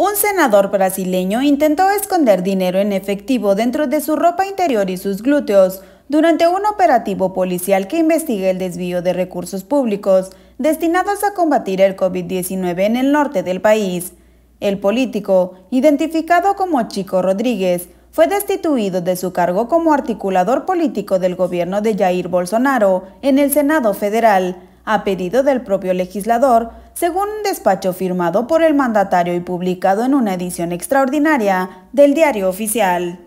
Un senador brasileño intentó esconder dinero en efectivo dentro de su ropa interior y sus glúteos durante un operativo policial que investiga el desvío de recursos públicos destinados a combatir el COVID-19 en el norte del país. El político, identificado como Chico Rodríguez, fue destituido de su cargo como articulador político del gobierno de Jair Bolsonaro en el Senado federal, a pedido del propio legislador, según un despacho firmado por el mandatario y publicado en una edición extraordinaria del diario oficial.